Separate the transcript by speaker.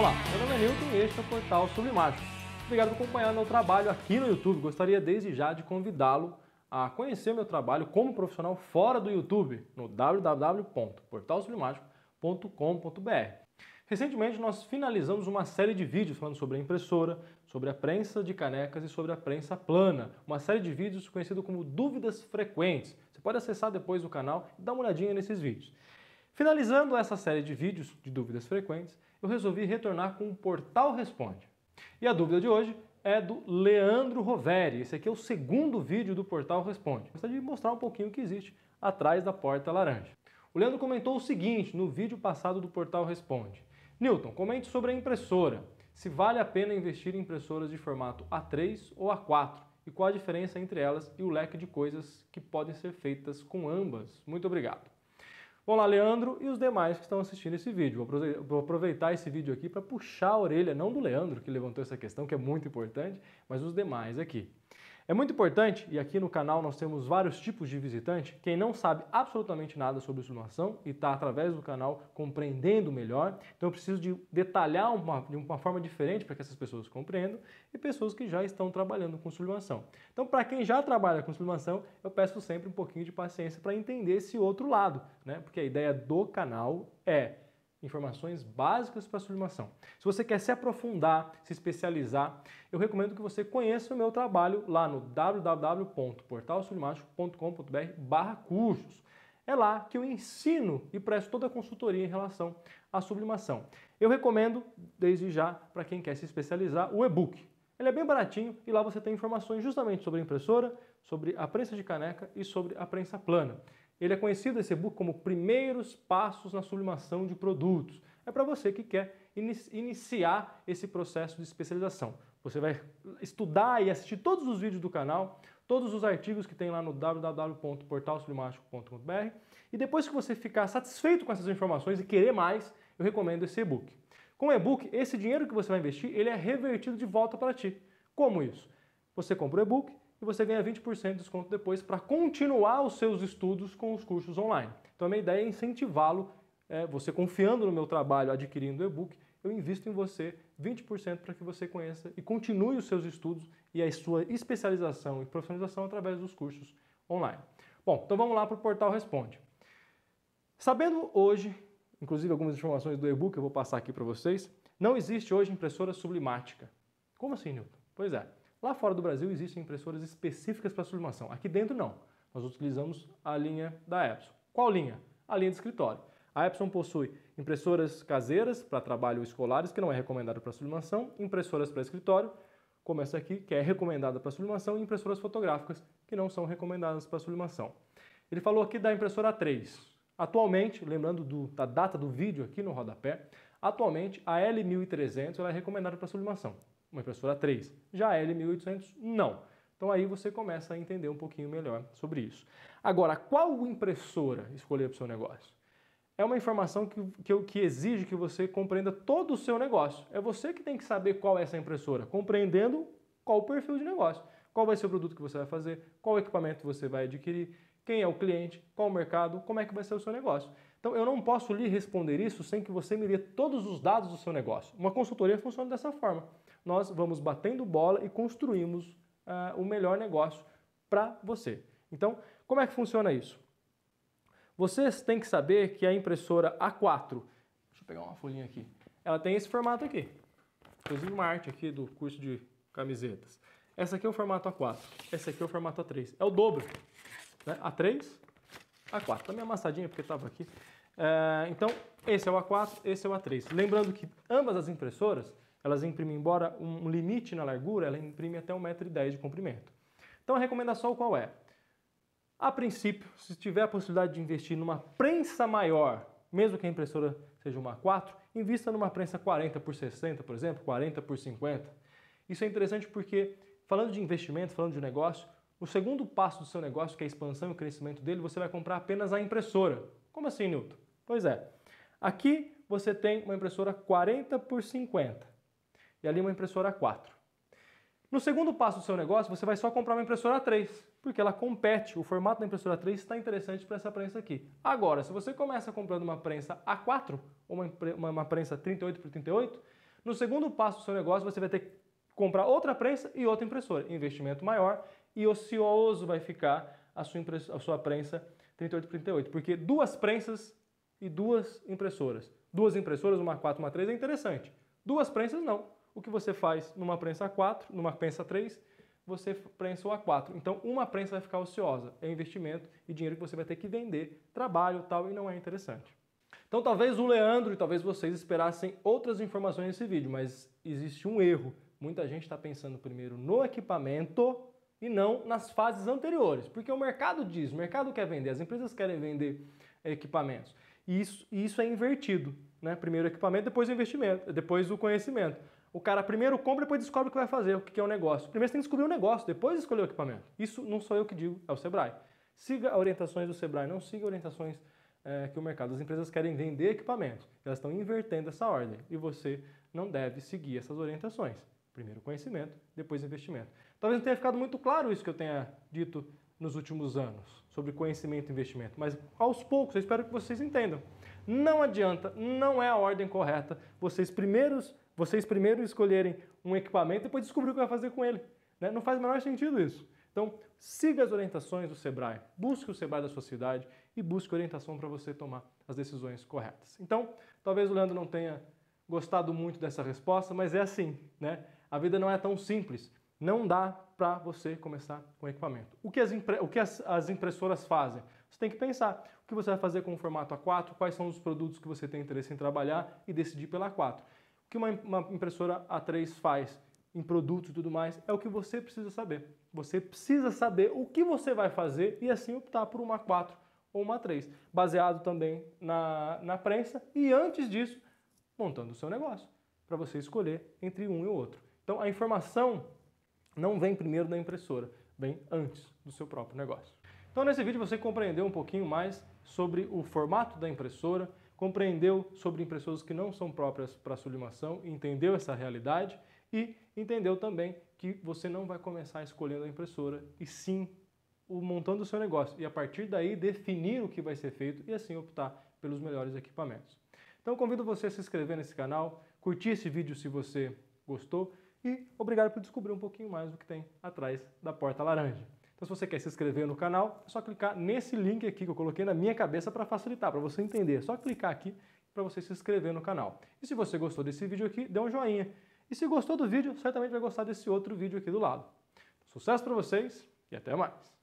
Speaker 1: Olá, meu nome é Newton e este é o portal Sobre Obrigado por acompanhar meu trabalho aqui no YouTube. Gostaria desde já de convidá-lo a conhecer meu trabalho como profissional fora do YouTube no www.portalsublimático.com.br. Recentemente nós finalizamos uma série de vídeos falando sobre a impressora, sobre a prensa de canecas e sobre a prensa plana, uma série de vídeos conhecido como dúvidas frequentes. Você pode acessar depois o canal e dar uma olhadinha nesses vídeos. Finalizando essa série de vídeos de dúvidas frequentes, eu resolvi retornar com o Portal Responde. E a dúvida de hoje é do Leandro Roveri. Esse aqui é o segundo vídeo do Portal Responde. Gostaria de mostrar um pouquinho o que existe atrás da porta laranja. O Leandro comentou o seguinte no vídeo passado do Portal Responde. Newton, comente sobre a impressora. Se vale a pena investir em impressoras de formato A3 ou A4 e qual a diferença entre elas e o leque de coisas que podem ser feitas com ambas. Muito obrigado. Olá, Leandro e os demais que estão assistindo esse vídeo. Vou aproveitar esse vídeo aqui para puxar a orelha, não do Leandro, que levantou essa questão, que é muito importante, mas os demais aqui. É muito importante, e aqui no canal nós temos vários tipos de visitante, quem não sabe absolutamente nada sobre sublimação e está através do canal compreendendo melhor, então eu preciso de detalhar uma, de uma forma diferente para que essas pessoas compreendam e pessoas que já estão trabalhando com sublimação. Então para quem já trabalha com sublimação, eu peço sempre um pouquinho de paciência para entender esse outro lado, né? porque a ideia do canal é informações básicas para sublimação. Se você quer se aprofundar, se especializar, eu recomendo que você conheça o meu trabalho lá no www.portalsulimático.com.br barra cursos. É lá que eu ensino e presto toda a consultoria em relação à sublimação. Eu recomendo, desde já, para quem quer se especializar, o e-book. Ele é bem baratinho e lá você tem informações justamente sobre a impressora, sobre a prensa de caneca e sobre a prensa plana. Ele é conhecido esse e-book como Primeiros Passos na Sublimação de Produtos. É para você que quer iniciar esse processo de especialização. Você vai estudar e assistir todos os vídeos do canal, todos os artigos que tem lá no www.portalsublimático.com.br e depois que você ficar satisfeito com essas informações e querer mais, eu recomendo esse e-book. Com o e-book, esse dinheiro que você vai investir, ele é revertido de volta para ti. Como isso? Você compra o e-book, e você ganha 20% de desconto depois para continuar os seus estudos com os cursos online. Então a minha ideia é incentivá-lo, é, você confiando no meu trabalho, adquirindo o e-book, eu invisto em você 20% para que você conheça e continue os seus estudos e a sua especialização e profissionalização através dos cursos online. Bom, então vamos lá para o Portal Responde. Sabendo hoje, inclusive algumas informações do e-book eu vou passar aqui para vocês, não existe hoje impressora sublimática. Como assim, Newton? Pois é. Lá fora do Brasil existem impressoras específicas para sublimação. Aqui dentro não. Nós utilizamos a linha da Epson. Qual linha? A linha de escritório. A Epson possui impressoras caseiras para trabalho escolares, que não é recomendada para sublimação, impressoras para escritório, como essa aqui, que é recomendada para sublimação, e impressoras fotográficas, que não são recomendadas para sublimação. Ele falou aqui da impressora 3. Atualmente, lembrando do, da data do vídeo aqui no rodapé, atualmente a L1300 é recomendada para sublimação. Uma impressora 3. Já a L1800, não. Então aí você começa a entender um pouquinho melhor sobre isso. Agora, qual impressora escolher para o seu negócio? É uma informação que, que, que, exige que você compreenda todo o seu negócio. É você que tem que saber qual é essa impressora, compreendendo qual o perfil de negócio, qual vai ser o produto que você vai fazer, qual equipamento você vai adquirir, quem é o cliente, qual o mercado, como é que vai ser o seu negócio. Então eu não posso lhe responder isso sem que você me dê todos os dados do seu negócio. Uma consultoria funciona dessa forma nós vamos batendo bola e construímos uh, o melhor negócio para você. Então, como é que funciona isso? Vocês têm que saber que a impressora A4, deixa eu pegar uma folhinha aqui, ela tem esse formato aqui. Inclusive uma arte aqui do curso de camisetas. Essa aqui é o formato A4, essa aqui é o formato A3. É o dobro, né? A3, A4. Tá meio amassadinha porque estava aqui. Eh, então, esse é o A4, esse é o A3. Lembrando que ambas as impressoras elas imprimem, embora um limite na largura, ela imprime até 1,10m de comprimento. Então a recomendação qual é? A princípio, se tiver a possibilidade de investir numa prensa maior, mesmo que a impressora seja uma 4, invista numa prensa 40 por 60, por exemplo, 40 por 50. Isso é interessante porque, falando de investimento, falando de negócio, o segundo passo do seu negócio, que é a expansão e o crescimento dele, você vai comprar apenas a impressora. Como assim, Newton? Pois é. Aqui você tem uma impressora 40 por 50 e ali uma impressora 4. No segundo passo do seu negócio, você vai só comprar uma impressora 3, porque ela compete, o formato da impressora 3 está interessante para essa prensa aqui. Agora, se você começa comprando uma prensa A4, ou uma, uma, uma prensa 38 por 38, no segundo passo do seu negócio, você vai ter que comprar outra prensa e outra impressora. Investimento maior e ocioso vai ficar a sua, impressa, a sua prensa 38 por 38, porque duas prensas e duas impressoras. Duas impressoras, uma A4 uma A3 é interessante. Duas prensas não. O que você faz numa prensa A4, numa prensa 3, você prensa o A4. Então, uma prensa vai ficar ociosa. É investimento e dinheiro que você vai ter que vender, trabalho tal, e não é interessante. Então, talvez o Leandro e talvez vocês esperassem outras informações nesse vídeo, mas existe um erro. Muita gente está pensando primeiro no equipamento e não nas fases anteriores, porque o mercado diz, o mercado quer vender, as empresas querem vender equipamentos. E isso, isso é invertido, né? Primeiro o equipamento, depois o investimento, depois o conhecimento. O cara primeiro compra e depois descobre o que vai fazer, o que é o negócio. Primeiro você tem que descobrir o negócio, depois escolher o equipamento. Isso não sou eu que digo, é o Sebrae. Siga orientações do Sebrae, não siga orientações é, que o mercado. As empresas querem vender equipamentos, elas estão invertendo essa ordem e você não deve seguir essas orientações. Primeiro conhecimento, depois investimento. Talvez não tenha ficado muito claro isso que eu tenha dito nos últimos anos sobre conhecimento e investimento, mas aos poucos eu espero que vocês entendam. Não adianta, não é a ordem correta vocês primeiros vocês primeiro escolherem um equipamento e depois descobrir o que vai fazer com ele. Né? Não faz o menor sentido isso. Então, siga as orientações do Sebrae, busque o Sebrae da sua cidade e busque orientação para você tomar as decisões corretas. Então, talvez o Leandro não tenha gostado muito dessa resposta, mas é assim, né? A vida não é tão simples. Não dá para você começar com equipamento. O que, as, o que as, as, impressoras fazem? Você tem que pensar o que você vai fazer com o formato A4, quais são os produtos que você tem interesse em trabalhar e decidir pela A4 que uma, uma impressora A3 faz em produtos e tudo mais, é o que você precisa saber. Você precisa saber o que você vai fazer e assim optar por uma 4 ou uma 3, baseado também na, na prensa e antes disso, montando o seu negócio, para você escolher entre um e o outro. Então a informação não vem primeiro da impressora, vem antes do seu próprio negócio. Então nesse vídeo você compreendeu um pouquinho mais sobre o formato da impressora, compreendeu sobre impressoras que não são próprias para sublimação, entendeu essa realidade e entendeu também que você não vai começar escolhendo a impressora e sim o montando o seu negócio e a partir daí definir o que vai ser feito e assim optar pelos melhores equipamentos. Então convido você a se inscrever nesse canal, curtir esse vídeo se você gostou e obrigado por descobrir um pouquinho mais do que tem atrás da porta laranja. Então, se você quer se inscrever no canal, é só clicar nesse link aqui que eu coloquei na minha cabeça para facilitar, para você entender. É só clicar aqui para você se inscrever no canal. E se você gostou desse vídeo aqui, dê um joinha. E se gostou do vídeo, certamente vai gostar desse outro vídeo aqui do lado. Sucesso para vocês e até mais!